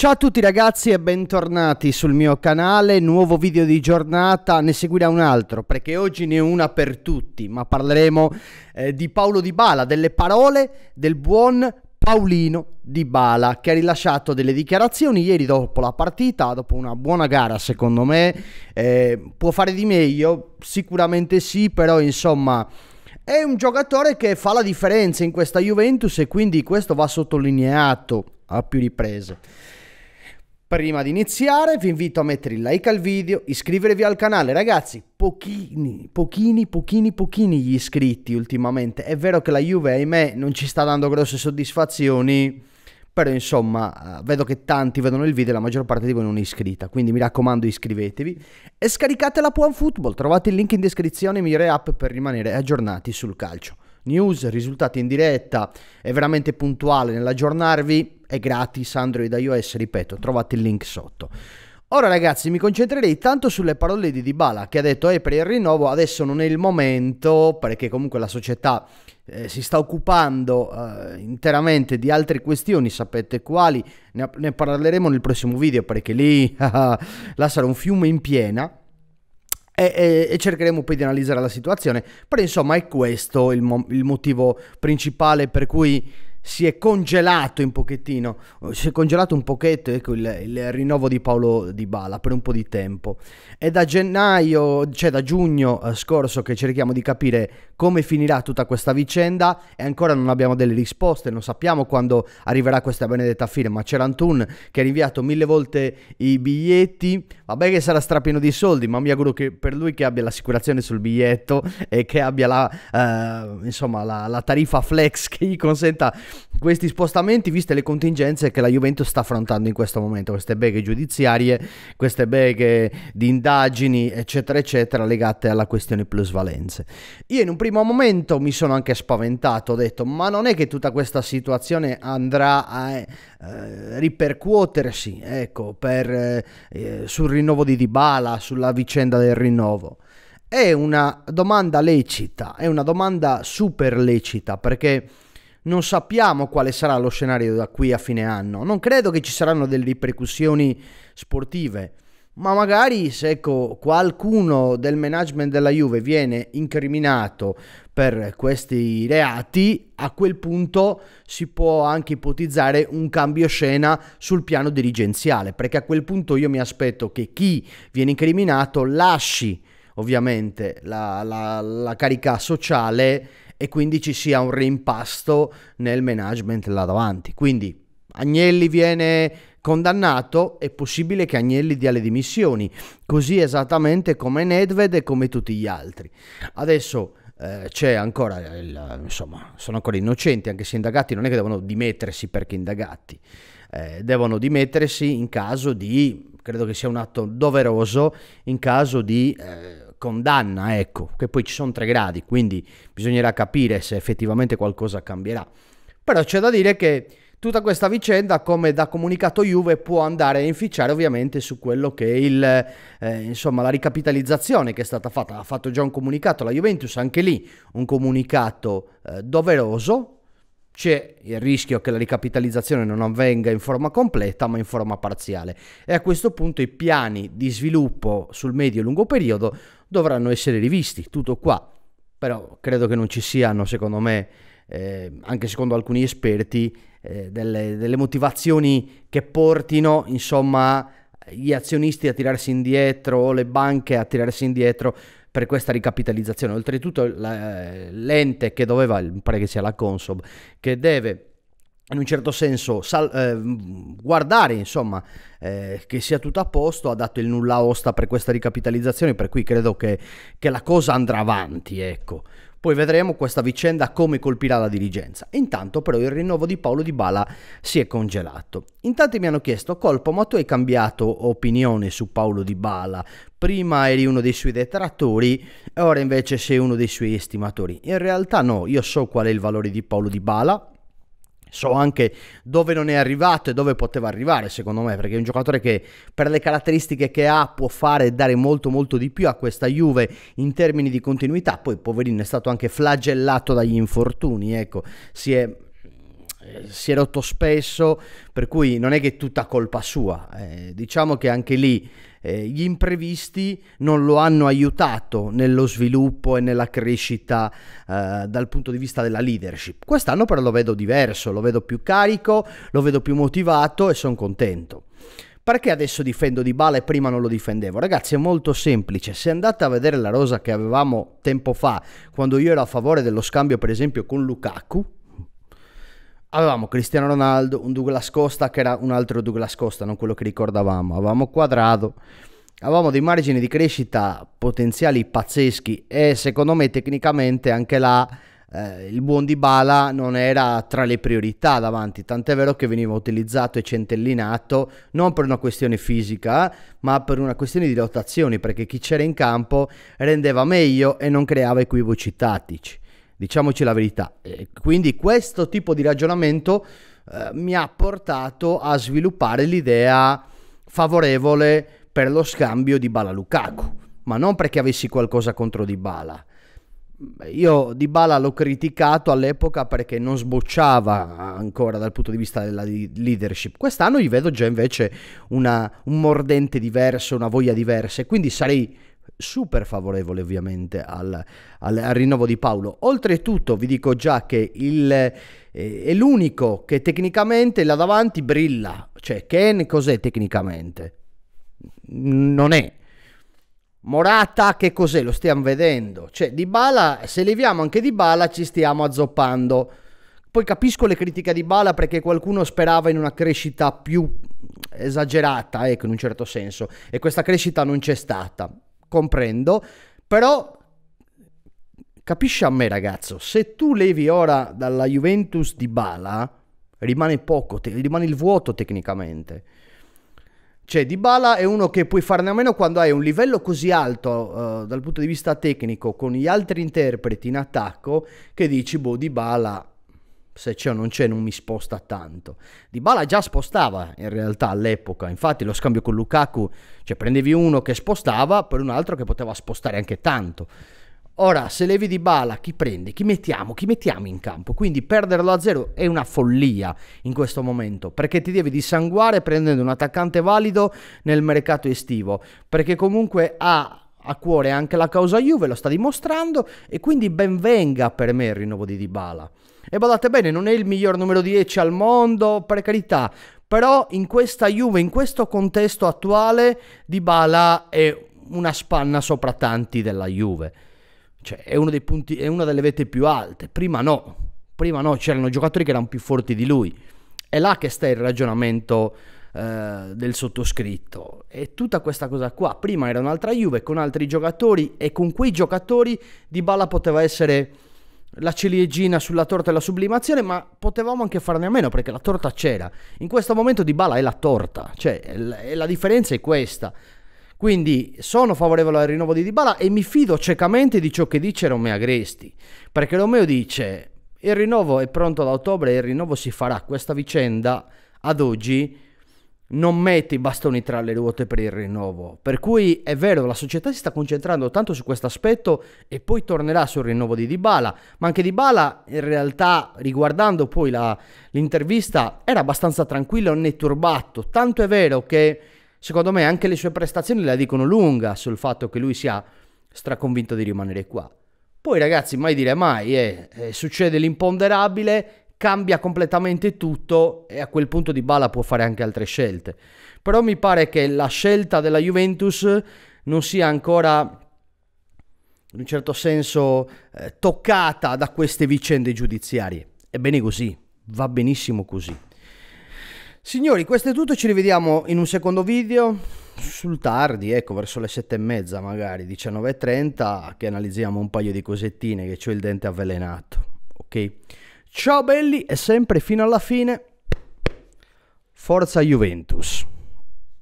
Ciao a tutti ragazzi e bentornati sul mio canale, nuovo video di giornata, ne seguirà un altro perché oggi ne è una per tutti, ma parleremo eh, di Paolo Di Bala, delle parole del buon Paolino Di Bala che ha rilasciato delle dichiarazioni ieri dopo la partita, dopo una buona gara secondo me, eh, può fare di meglio? Sicuramente sì, però insomma... È un giocatore che fa la differenza in questa Juventus e quindi questo va sottolineato a più riprese. Prima di iniziare vi invito a mettere il like al video, iscrivervi al canale, ragazzi, pochini, pochini, pochini, pochini gli iscritti ultimamente. È vero che la Juve, ahimè, non ci sta dando grosse soddisfazioni, però insomma eh, vedo che tanti vedono il video e la maggior parte di voi non è iscritta, quindi mi raccomando iscrivetevi e scaricate la Puan Football, trovate il link in descrizione e mi re app per rimanere aggiornati sul calcio news, risultati in diretta, è veramente puntuale nell'aggiornarvi, è gratis Android iOS, ripeto, trovate il link sotto. Ora ragazzi mi concentrerei tanto sulle parole di Dybala che ha detto eh, per il rinnovo adesso non è il momento perché comunque la società eh, si sta occupando eh, interamente di altre questioni, sapete quali, ne, ne parleremo nel prossimo video perché lì là sarà un fiume in piena e, e, e, cercheremo poi di analizzare la situazione. Però insomma è questo il, mo- il motivo principale per cui si è congelato un pochettino, eh, si è congelato un pochetto ecco, il, il, rinnovo di Paolo Di Bala per un po' di tempo. È da gennaio, cioè da giugno eh, scorso che cerchiamo di capire come finirà tutta questa vicenda e ancora non abbiamo delle risposte, non sappiamo quando arriverà questa benedetta firma. C'era Antun che ha rinviato mille volte i biglietti, vabbè che sarà strapieno di soldi, ma mi auguro che per lui che abbia l'assicurazione sul biglietto e che abbia la, eh, insomma, la, la tariffa flex che gli consenta questi spostamenti, viste le contingenze che la Juventus sta affrontando in questo momento, queste beghe giudiziarie, queste beghe di indagini, eccetera, eccetera, legate alla questione plusvalenze. Io in un primo momento mi sono anche spaventato, ho detto, ma non è che tutta questa situazione andrà a eh, ripercuotersi ecco, per, eh, eh, sul rinnovo di Dybala, sulla vicenda del rinnovo. È una domanda lecita, è una domanda super lecita perché non sappiamo quale sarà lo scenario da qui a fine anno. Non credo che ci saranno delle ripercussioni sportive, ma magari se ecco, qualcuno del management della Juve viene incriminato per questi reati, a quel punto si può anche ipotizzare un cambio scena sul piano dirigenziale, perché a quel punto io mi aspetto che chi viene incriminato lasci ovviamente la, la, la carica sociale e quindi ci sia un rimpasto nel management là davanti. Quindi Agnelli viene condannato, è possibile che Agnelli dia le dimissioni, così esattamente come Nedved e come tutti gli altri. Adesso eh, c'è ancora, il, insomma, sono ancora innocenti, anche se indagati non è che devono dimettersi perché indagati, eh, devono dimettersi in caso di, credo che sia un atto doveroso, in caso di... Eh, condanna, ecco, che poi ci sono tre gradi, quindi bisognerà capire se effettivamente qualcosa cambierà. Però c'è da dire che tutta questa vicenda, come da comunicato Juve, può andare a inficiare ovviamente su quello che è il, eh, insomma, la ricapitalizzazione che è stata fatta. Ha fatto già un comunicato la Juventus, anche lì un comunicato eh, doveroso. C'è il rischio che la ricapitalizzazione non avvenga in forma completa ma in forma parziale e a questo punto i piani di sviluppo sul medio e lungo periodo dovranno essere rivisti, tutto qua. Però credo che non ci siano, secondo me, eh, anche secondo alcuni esperti, eh, delle, delle, motivazioni che portino, insomma, gli azionisti a tirarsi indietro o le banche a tirarsi indietro per questa ricapitalizzazione. Oltretutto la, eh, l'ente che doveva, pare che sia la Consob, che deve in un certo senso sal, eh, guardare insomma eh, che sia tutto a posto ha dato il nulla osta per questa ricapitalizzazione per cui credo che, che la cosa andrà avanti ecco poi vedremo questa vicenda come colpirà la dirigenza. Intanto però il rinnovo di Paolo Di Bala si è congelato. In tanti mi hanno chiesto, Colpo, ma tu hai cambiato opinione su Paolo Di Bala? Prima eri uno dei suoi detrattori e ora invece sei uno dei suoi estimatori. In realtà no, io so qual è il valore di Paolo Di Bala, So anche dove non è arrivato e dove poteva arrivare, secondo me, perché è un giocatore che per le caratteristiche che ha può fare e dare molto molto di più a questa Juve in termini di continuità. Poi poverino è stato anche flagellato dagli infortuni, ecco, si è eh, si è rotto spesso, per cui non è che è tutta colpa sua. Eh, diciamo che anche lì eh, gli imprevisti non lo hanno aiutato nello sviluppo e nella crescita eh, dal punto di vista della leadership. Quest'anno però lo vedo diverso, lo vedo più carico, lo vedo più motivato e sono contento. Perché adesso difendo Di Bale e prima non lo difendevo? Ragazzi, è molto semplice. Se andate a vedere la rosa che avevamo tempo fa, quando io ero a favore dello scambio, per esempio, con Lukaku, Avevamo Cristiano Ronaldo, un Douglas Costa che era un altro Douglas Costa, non quello che ricordavamo. Avevamo Quadrado, avevamo dei margini di crescita potenziali pazzeschi e secondo me tecnicamente anche là eh, il buon Dybala non era tra le priorità davanti, tant'è vero che veniva utilizzato e centellinato non per una questione fisica ma per una questione di rotazioni perché chi c'era in campo rendeva meglio e non creava equivoci tattici diciamoci la verità. E quindi questo tipo di ragionamento eh, mi ha portato a sviluppare l'idea favorevole per lo scambio di Bala Lukaku, ma non perché avessi qualcosa contro di Bala. Io di Bala l'ho criticato all'epoca perché non sbocciava ancora dal punto di vista della leadership. Quest'anno gli vedo già invece una, un mordente diverso, una voglia diversa e quindi sarei super favorevole ovviamente al, al, al, rinnovo di Paolo. Oltretutto vi dico già che il, eh, è l'unico che tecnicamente là davanti brilla. Cioè Ken cos'è tecnicamente? Non è. Morata che cos'è? Lo stiamo vedendo. Cioè Di Bala, se leviamo anche Di Bala ci stiamo azzoppando. Poi capisco le critiche di Bala perché qualcuno sperava in una crescita più esagerata, ecco, in un certo senso, e questa crescita non c'è stata comprendo, però capisci a me ragazzo, se tu levi ora dalla Juventus di Bala, rimane poco, te, rimane il vuoto tecnicamente. Cioè, Dybala è uno che puoi farne a meno quando hai un livello così alto uh, dal punto di vista tecnico con gli altri interpreti in attacco che dici, boh, Dybala se c'è o non c'è non mi sposta tanto. Dybala già spostava in realtà all'epoca, infatti lo scambio con Lukaku, cioè prendevi uno che spostava per un altro che poteva spostare anche tanto. Ora, se levi Dybala, chi prendi? Chi mettiamo? Chi mettiamo in campo? Quindi perderlo a zero è una follia in questo momento, perché ti devi dissanguare prendendo un attaccante valido nel mercato estivo, perché comunque ha a cuore anche la causa Juve, lo sta dimostrando, e quindi ben venga per me il rinnovo di Dybala. E badate bene, non è il miglior numero 10 al mondo, per carità, però in questa Juve, in questo contesto attuale, Dybala è una spanna sopra tanti della Juve. Cioè, è, punti, è una delle vette più alte. Prima no, prima no, c'erano giocatori che erano più forti di lui. È là che sta il ragionamento eh, del sottoscritto. E tutta questa cosa qua, prima era un'altra Juve con altri giocatori e con quei giocatori Dybala poteva essere la ciliegina sulla torta e la sublimazione, ma potevamo anche farne a meno perché la torta c'era. In questo momento Di Bala è la torta, cioè la differenza è questa. Quindi sono favorevole al rinnovo di Dybala e mi fido ciecamente di ciò che dice Romeo Agresti, perché Romeo dice il rinnovo è pronto da ottobre e il rinnovo si farà. Questa vicenda ad oggi non mette i bastoni tra le ruote per il rinnovo. Per cui è vero, la società si sta concentrando tanto su questo aspetto e poi tornerà sul rinnovo di Dybala, ma anche Dybala in realtà riguardando poi la, l'intervista era abbastanza tranquillo né turbato, tanto è vero che secondo me anche le sue prestazioni la dicono lunga sul fatto che lui sia straconvinto di rimanere qua. Poi ragazzi, mai dire mai, eh, eh, succede l'imponderabile cambia completamente tutto e a quel punto Di Bala può fare anche altre scelte. Però mi pare che la scelta della Juventus non sia ancora in un certo senso eh, toccata da queste vicende giudiziarie. Ebbene così, va benissimo così. Signori, questo è tutto, ci rivediamo in un secondo video sul tardi, ecco verso le sette e mezza magari, 19.30, che analizziamo un paio di cosettine, che c'è il dente avvelenato, ok? Ciao belli e sempre fino alla fine, forza Juventus.